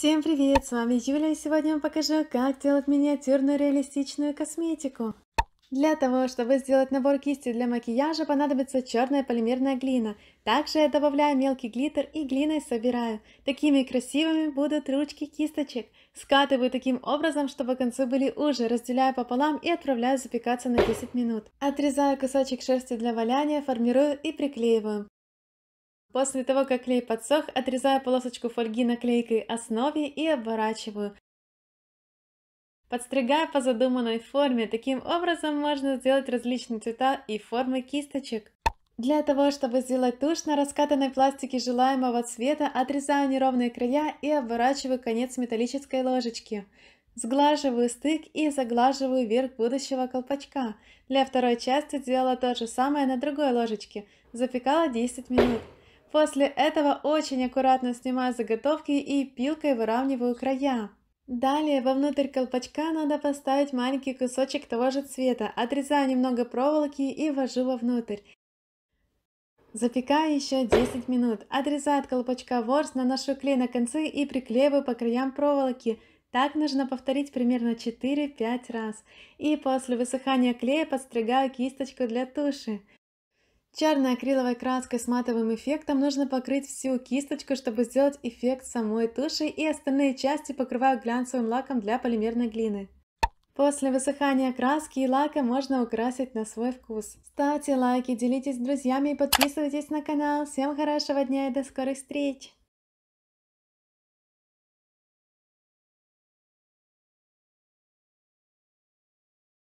Всем привет! С вами Юля и сегодня я вам покажу, как делать миниатюрную реалистичную косметику. Для того, чтобы сделать набор кисти для макияжа, понадобится черная полимерная глина. Также я добавляю мелкий глиттер и глиной собираю. Такими красивыми будут ручки кисточек. Скатываю таким образом, чтобы концы были уже, разделяю пополам и отправляю запекаться на 10 минут. Отрезаю кусочек шерсти для валяния, формирую и приклеиваю. После того, как клей подсох, отрезаю полосочку фольги на клейкой основе и обворачиваю. Подстригаю по задуманной форме, таким образом можно сделать различные цвета и формы кисточек. Для того, чтобы сделать тушь на раскатанной пластике желаемого цвета, отрезаю неровные края и обворачиваю конец металлической ложечки. Сглаживаю стык и заглаживаю верх будущего колпачка. Для второй части сделала то же самое на другой ложечке. Запекала 10 минут. После этого очень аккуратно снимаю заготовки и пилкой выравниваю края. Далее вовнутрь колпачка надо поставить маленький кусочек того же цвета, отрезаю немного проволоки и ввожу вовнутрь. Запекаю еще 10 минут. Отрезаю от колпачка ворс, наношу клей на концы и приклеиваю по краям проволоки. Так нужно повторить примерно 4-5 раз. И после высыхания клея подстригаю кисточку для туши. Черной акриловой краской с матовым эффектом нужно покрыть всю кисточку, чтобы сделать эффект самой туши и остальные части покрываю глянцевым лаком для полимерной глины. После высыхания краски и лака можно украсить на свой вкус. Ставьте лайки, делитесь с друзьями и подписывайтесь на канал. Всем хорошего дня и до скорых встреч!